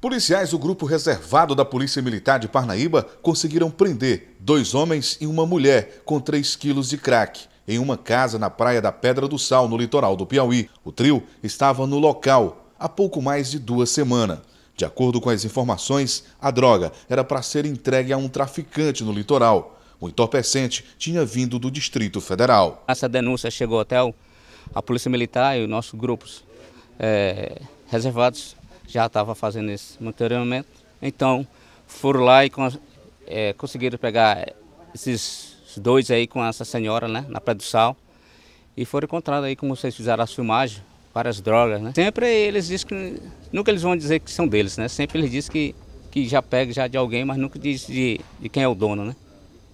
Policiais do Grupo Reservado da Polícia Militar de Parnaíba conseguiram prender dois homens e uma mulher com 3 quilos de crack em uma casa na Praia da Pedra do Sal, no litoral do Piauí. O trio estava no local há pouco mais de duas semanas. De acordo com as informações, a droga era para ser entregue a um traficante no litoral. O entorpecente tinha vindo do Distrito Federal. Essa denúncia chegou até a Polícia Militar e os nossos grupos é, reservados já estava fazendo esse anteriormente. Então foram lá e é, conseguiram pegar esses dois aí com essa senhora, né, na Praia do Sal. E foram encontrados aí, como vocês fizeram a filmagem, várias drogas, né? Sempre eles dizem que, nunca eles vão dizer que são deles, né? Sempre eles dizem que, que já pega já de alguém, mas nunca diz de, de quem é o dono, né?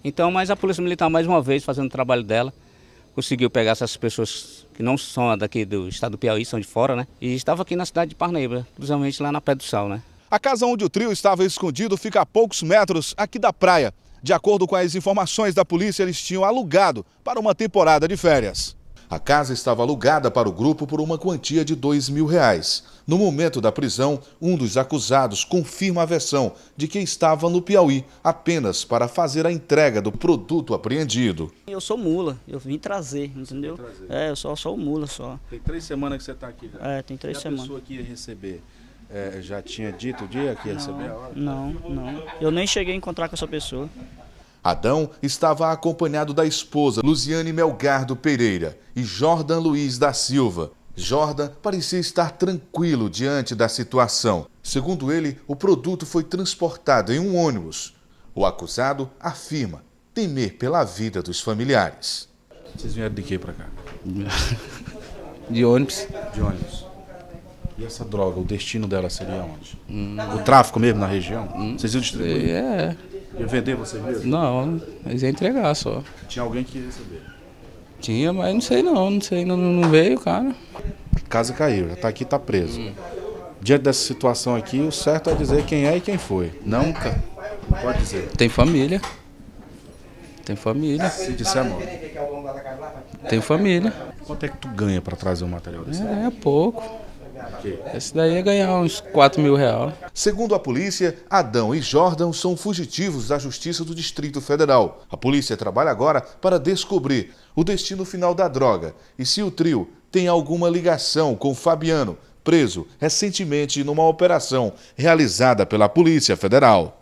Então, mas a Polícia Militar, mais uma vez, fazendo o trabalho dela, conseguiu pegar essas pessoas que não são daqui do estado do Piauí, são de fora, né? E estava aqui na cidade de Parnaíba, principalmente lá na Pé do Sal, né? A casa onde o trio estava escondido fica a poucos metros aqui da praia. De acordo com as informações da polícia, eles tinham alugado para uma temporada de férias. A casa estava alugada para o grupo por uma quantia de dois mil reais. No momento da prisão, um dos acusados confirma a versão de que estava no Piauí apenas para fazer a entrega do produto apreendido. Eu sou mula, eu vim trazer, entendeu? Trazer. É, eu só sou mula só. Tem três semanas que você está aqui já. Né? É, tem três semanas. a pessoa que ia receber é, já tinha dito o dia que ia não, receber? Não, não. Eu nem cheguei a encontrar com essa pessoa. Adão estava acompanhado da esposa Luziane Melgardo Pereira e Jordan Luiz da Silva. Jordan parecia estar tranquilo diante da situação. Segundo ele, o produto foi transportado em um ônibus. O acusado afirma temer pela vida dos familiares. Vocês vieram de quê para cá? De ônibus. De ônibus. E essa droga, o destino dela seria onde? Hum. O tráfico mesmo na região? Hum. Vocês iam distribuir? É. Ia vender você mesmo? Não, eles iam é entregar só. Tinha alguém que ia receber? Tinha, mas não sei não, não sei, não, não veio, cara. Casa caiu, já tá aqui, tá preso. Hum. Diante dessa situação aqui, o certo é dizer quem é e quem foi. Nunca. Não pode dizer. Tem família. Tem família. Se disser, mano. Tem família. Quanto é que tu ganha para trazer o um material desse? É, é pouco aqui? Esse daí ia é ganhar uns 4 mil reais. Segundo a polícia, Adão e Jordan são fugitivos da Justiça do Distrito Federal. A polícia trabalha agora para descobrir o destino final da droga e se o trio tem alguma ligação com Fabiano, preso recentemente numa operação realizada pela Polícia Federal.